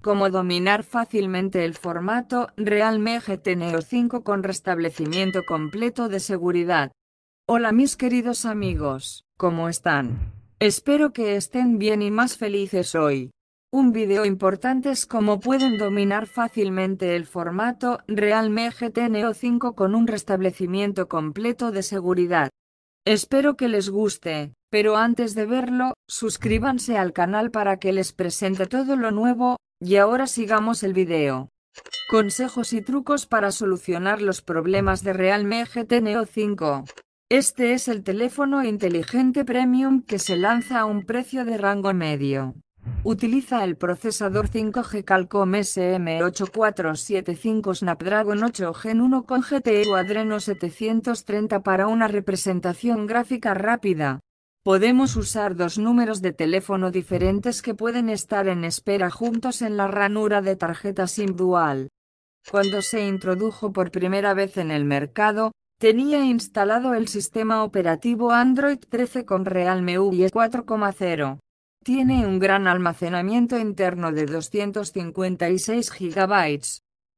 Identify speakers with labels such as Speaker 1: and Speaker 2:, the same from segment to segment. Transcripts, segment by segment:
Speaker 1: Cómo dominar fácilmente el formato Realme GT Neo 5 con restablecimiento completo de seguridad. Hola mis queridos amigos, ¿cómo están? Espero que estén bien y más felices hoy. Un video importante es cómo pueden dominar fácilmente el formato Realme GT Neo 5 con un restablecimiento completo de seguridad. Espero que les guste, pero antes de verlo, suscríbanse al canal para que les presente todo lo nuevo, y ahora sigamos el video. Consejos y trucos para solucionar los problemas de Realme GT Neo 5. Este es el teléfono inteligente premium que se lanza a un precio de rango medio. Utiliza el procesador 5G Qualcomm SM8475 Snapdragon 8 Gen 1 con GTE Adreno 730 para una representación gráfica rápida, Podemos usar dos números de teléfono diferentes que pueden estar en espera juntos en la ranura de tarjeta SIM dual. Cuando se introdujo por primera vez en el mercado, tenía instalado el sistema operativo Android 13 con Realme UI 4.0. Tiene un gran almacenamiento interno de 256 GB.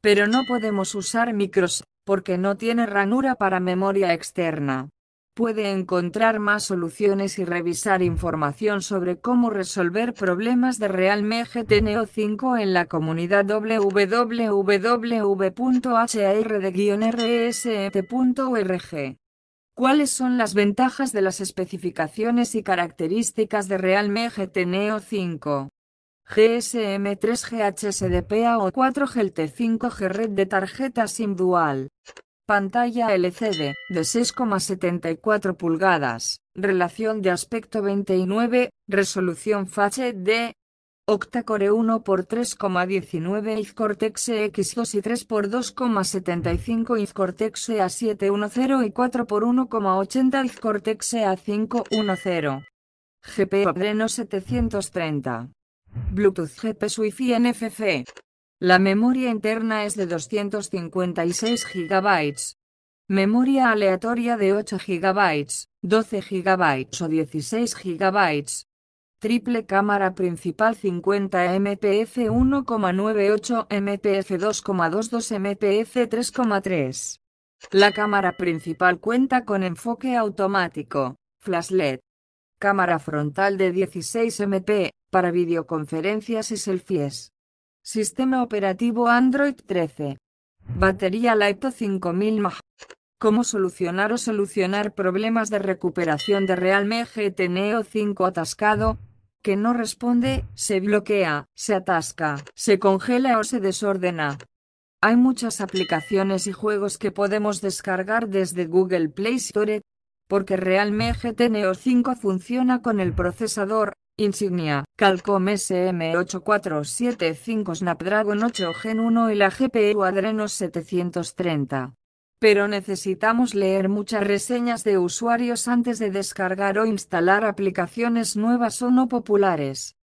Speaker 1: Pero no podemos usar micros, porque no tiene ranura para memoria externa puede encontrar más soluciones y revisar información sobre cómo resolver problemas de Realme GTNO 5 en la comunidad wwwhar rstorg e e ¿Cuáles son las ventajas de las especificaciones y características de Realme GTNO 5? GSM 3G o 4G 5G red de tarjeta SIM dual. Pantalla LCD, de 6,74 pulgadas, relación de aspecto 29, resolución Face D, octacore 1x3,19 iz cortex X2 y 3x2,75 iz cortex A710 y 4x1,80 cortex A510. GPU Adreno 730. Bluetooth gp Wi-Fi NFC. La memoria interna es de 256 GB. Memoria aleatoria de 8 GB, 12 GB o 16 GB. Triple cámara principal 50 MPF 1,98 MPF 2,22 MPF 3,3. La cámara principal cuenta con enfoque automático, flash LED. Cámara frontal de 16 MP, para videoconferencias y selfies. Sistema operativo Android 13. Batería Light 5000 mAh. Cómo solucionar o solucionar problemas de recuperación de Realme GT 5 atascado, que no responde, se bloquea, se atasca, se congela o se desordena. Hay muchas aplicaciones y juegos que podemos descargar desde Google Play Store, porque Realme GT 5 funciona con el procesador Insignia, Calcom SM8475 Snapdragon 8 Gen 1 y la GPU Adreno 730. Pero necesitamos leer muchas reseñas de usuarios antes de descargar o instalar aplicaciones nuevas o no populares.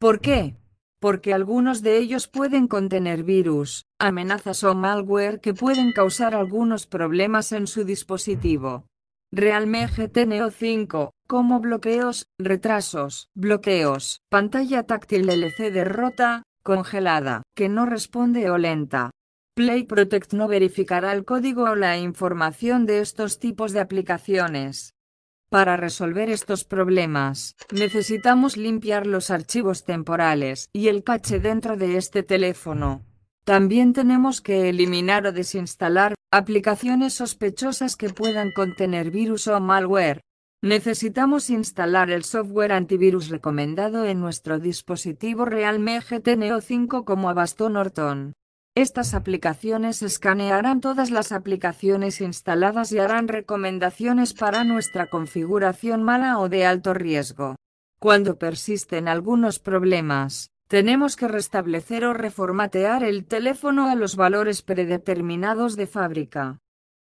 Speaker 1: ¿Por qué? Porque algunos de ellos pueden contener virus, amenazas o malware que pueden causar algunos problemas en su dispositivo. Realme GT Neo 5, como bloqueos, retrasos, bloqueos, pantalla táctil LCD rota, congelada, que no responde o lenta. Play Protect no verificará el código o la información de estos tipos de aplicaciones. Para resolver estos problemas, necesitamos limpiar los archivos temporales y el cache dentro de este teléfono. También tenemos que eliminar o desinstalar Aplicaciones sospechosas que puedan contener virus o malware. Necesitamos instalar el software antivirus recomendado en nuestro dispositivo Realme GT Neo 5 como Abastón Norton. Estas aplicaciones escanearán todas las aplicaciones instaladas y harán recomendaciones para nuestra configuración mala o de alto riesgo. Cuando persisten algunos problemas, tenemos que restablecer o reformatear el teléfono a los valores predeterminados de fábrica.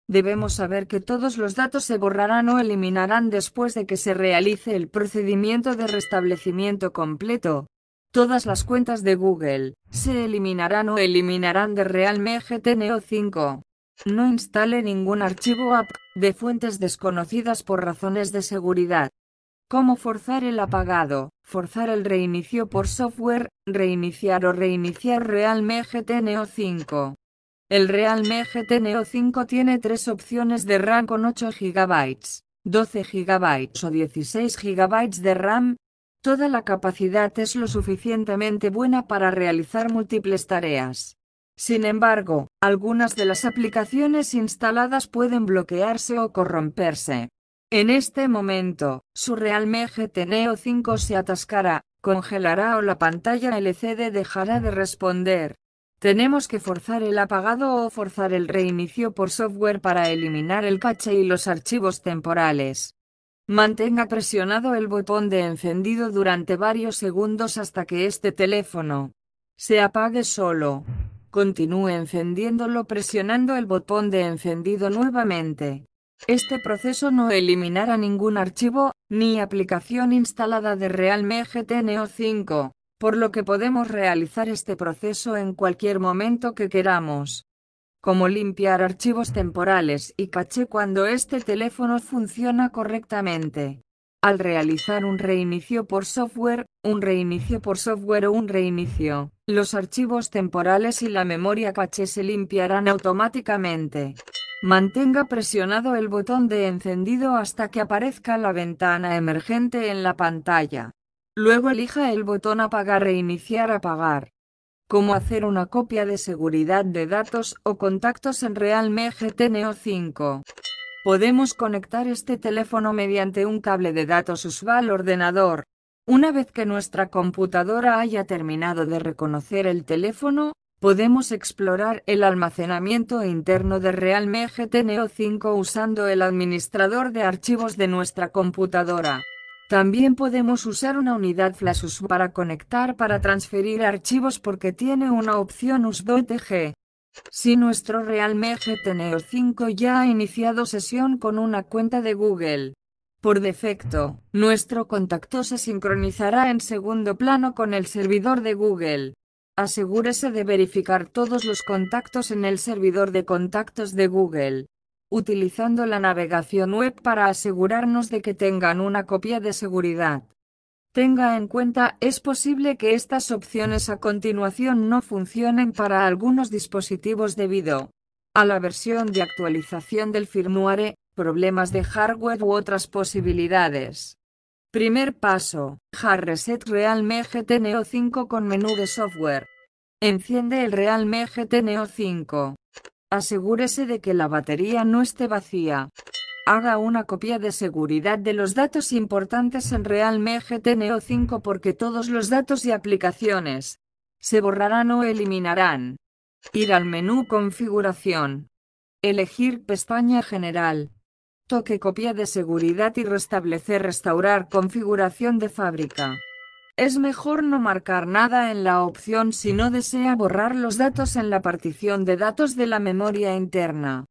Speaker 1: Debemos saber que todos los datos se borrarán o eliminarán después de que se realice el procedimiento de restablecimiento completo. Todas las cuentas de Google se eliminarán o eliminarán de Realme GTNO 5. No instale ningún archivo app de fuentes desconocidas por razones de seguridad. Cómo forzar el apagado, forzar el reinicio por software, reiniciar o reiniciar Realme GT Neo 5. El Realme GT 5 tiene tres opciones de RAM con 8 GB, 12 GB o 16 GB de RAM. Toda la capacidad es lo suficientemente buena para realizar múltiples tareas. Sin embargo, algunas de las aplicaciones instaladas pueden bloquearse o corromperse. En este momento, su Realme GT 5 se atascará, congelará o la pantalla LCD dejará de responder. Tenemos que forzar el apagado o forzar el reinicio por software para eliminar el caché y los archivos temporales. Mantenga presionado el botón de encendido durante varios segundos hasta que este teléfono se apague solo. Continúe encendiéndolo presionando el botón de encendido nuevamente. Este proceso no eliminará ningún archivo, ni aplicación instalada de Realme GTNO 5, por lo que podemos realizar este proceso en cualquier momento que queramos. Como limpiar archivos temporales y caché cuando este teléfono funciona correctamente. Al realizar un reinicio por software, un reinicio por software o un reinicio, los archivos temporales y la memoria caché se limpiarán automáticamente. Mantenga presionado el botón de encendido hasta que aparezca la ventana emergente en la pantalla. Luego elija el botón Apagar e iniciar Apagar. Cómo hacer una copia de seguridad de datos o contactos en Realme GT Neo 5. Podemos conectar este teléfono mediante un cable de datos USB al ordenador. Una vez que nuestra computadora haya terminado de reconocer el teléfono, podemos explorar el almacenamiento interno de Realme Neo 5 usando el administrador de archivos de nuestra computadora. También podemos usar una unidad flash para conectar para transferir archivos porque tiene una opción USB Si nuestro Realme Neo 5 ya ha iniciado sesión con una cuenta de Google, por defecto, nuestro contacto se sincronizará en segundo plano con el servidor de Google. Asegúrese de verificar todos los contactos en el servidor de contactos de Google utilizando la navegación web para asegurarnos de que tengan una copia de seguridad. Tenga en cuenta, es posible que estas opciones a continuación no funcionen para algunos dispositivos debido a la versión de actualización del firmware, problemas de hardware u otras posibilidades. Primer paso, hard reset Realme GT 5 con menú de software. Enciende el Realme GT Neo 5. Asegúrese de que la batería no esté vacía. Haga una copia de seguridad de los datos importantes en Realme GT Neo 5 porque todos los datos y aplicaciones se borrarán o eliminarán. Ir al menú Configuración. Elegir pestaña general. Toque copia de seguridad y restablecer restaurar configuración de fábrica. Es mejor no marcar nada en la opción si no desea borrar los datos en la partición de datos de la memoria interna.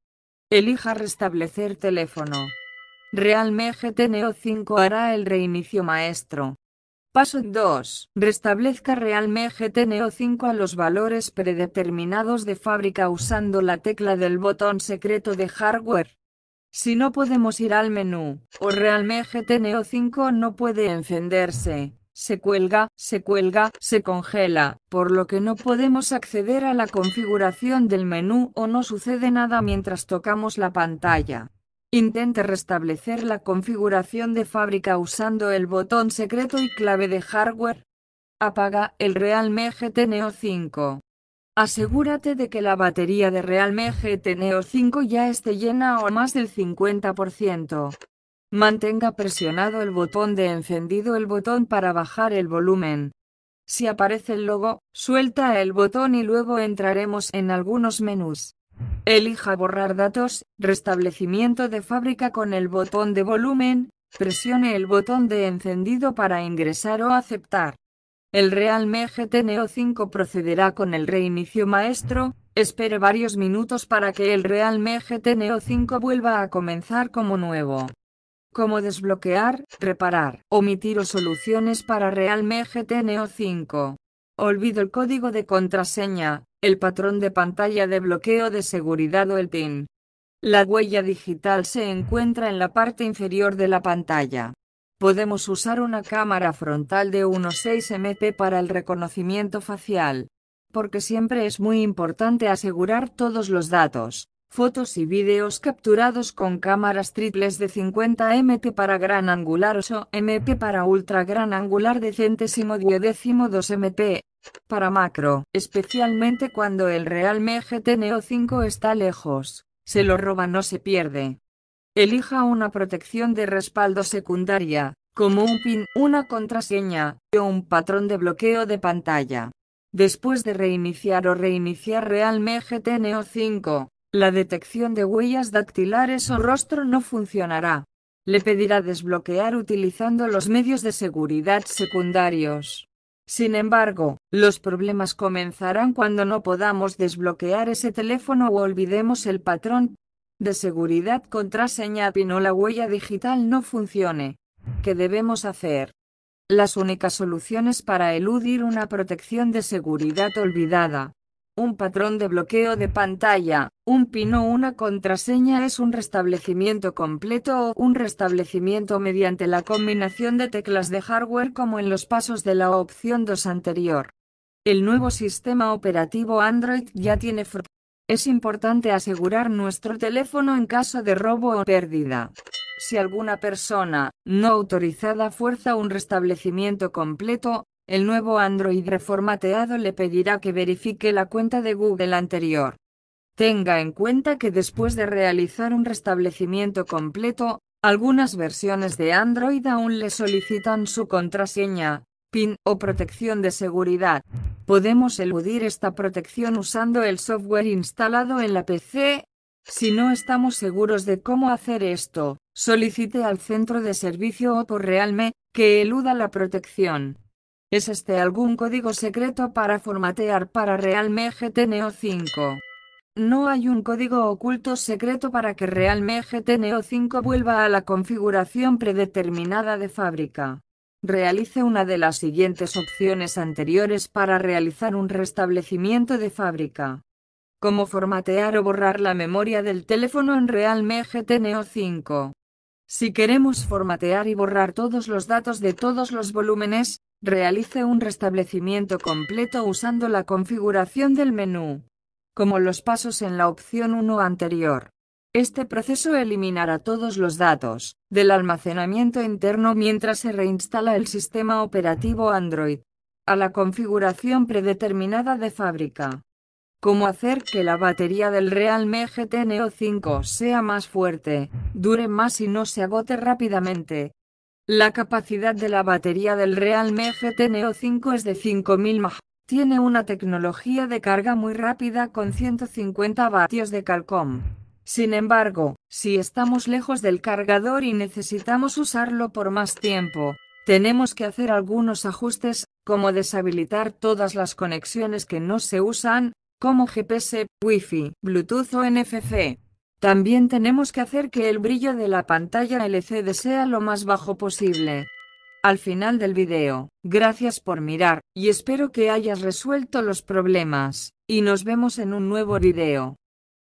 Speaker 1: Elija restablecer teléfono. Realme Neo 5 hará el reinicio maestro. Paso 2. Restablezca Realme Neo 5 a los valores predeterminados de fábrica usando la tecla del botón secreto de hardware. Si no podemos ir al menú, o Realme GT Neo 5 no puede encenderse, se cuelga, se cuelga, se congela, por lo que no podemos acceder a la configuración del menú o no sucede nada mientras tocamos la pantalla. Intente restablecer la configuración de fábrica usando el botón secreto y clave de hardware. Apaga el Realme GT Neo 5. Asegúrate de que la batería de Realme GT Neo 5 ya esté llena o más del 50%. Mantenga presionado el botón de encendido el botón para bajar el volumen. Si aparece el logo, suelta el botón y luego entraremos en algunos menús. Elija borrar datos, restablecimiento de fábrica con el botón de volumen, presione el botón de encendido para ingresar o aceptar. El Realme GT Neo 5 procederá con el reinicio maestro, espere varios minutos para que el Realme GT Neo 5 vuelva a comenzar como nuevo. ¿Cómo desbloquear, reparar, omitir o soluciones para Realme GT Neo 5. Olvido el código de contraseña, el patrón de pantalla de bloqueo de seguridad o el PIN. La huella digital se encuentra en la parte inferior de la pantalla. Podemos usar una cámara frontal de 1.6 MP para el reconocimiento facial, porque siempre es muy importante asegurar todos los datos, fotos y vídeos capturados con cámaras triples de 50 MP para gran angular o MP para ultra gran angular de centésimo décimo 2 MP. Para macro, especialmente cuando el Realme GT Neo 5 está lejos, se lo roba no se pierde. Elija una protección de respaldo secundaria, como un PIN, una contraseña, o un patrón de bloqueo de pantalla. Después de reiniciar o reiniciar Realme GTNO 5, la detección de huellas dactilares o rostro no funcionará. Le pedirá desbloquear utilizando los medios de seguridad secundarios. Sin embargo, los problemas comenzarán cuando no podamos desbloquear ese teléfono o olvidemos el patrón de seguridad contraseña PIN o la huella digital no funcione. ¿Qué debemos hacer? Las únicas soluciones para eludir una protección de seguridad olvidada. Un patrón de bloqueo de pantalla, un PIN o una contraseña es un restablecimiento completo o un restablecimiento mediante la combinación de teclas de hardware como en los pasos de la opción 2 anterior. El nuevo sistema operativo Android ya tiene es importante asegurar nuestro teléfono en caso de robo o pérdida. Si alguna persona no autorizada fuerza un restablecimiento completo, el nuevo Android reformateado le pedirá que verifique la cuenta de Google anterior. Tenga en cuenta que después de realizar un restablecimiento completo, algunas versiones de Android aún le solicitan su contraseña, o protección de seguridad. Podemos eludir esta protección usando el software instalado en la PC. Si no estamos seguros de cómo hacer esto, solicite al centro de servicio o por Realme que eluda la protección. ¿Es este algún código secreto para formatear para Realme GT Neo 5? No hay un código oculto secreto para que Realme GT Neo 5 vuelva a la configuración predeterminada de fábrica. Realice una de las siguientes opciones anteriores para realizar un restablecimiento de fábrica. Como formatear o borrar la memoria del teléfono en Realme GT Neo 5. Si queremos formatear y borrar todos los datos de todos los volúmenes, realice un restablecimiento completo usando la configuración del menú, como los pasos en la opción 1 anterior. Este proceso eliminará todos los datos del almacenamiento interno mientras se reinstala el sistema operativo Android a la configuración predeterminada de fábrica. ¿Cómo hacer que la batería del Realme GT Neo 5 sea más fuerte, dure más y no se agote rápidamente? La capacidad de la batería del Realme GT Neo 5 es de 5000 mAh. Tiene una tecnología de carga muy rápida con 150 vatios de Calcom. Sin embargo, si estamos lejos del cargador y necesitamos usarlo por más tiempo, tenemos que hacer algunos ajustes, como deshabilitar todas las conexiones que no se usan, como GPS, Wi-Fi, Bluetooth o NFC. También tenemos que hacer que el brillo de la pantalla LCD sea lo más bajo posible. Al final del video, gracias por mirar, y espero que hayas resuelto los problemas, y nos vemos en un nuevo video.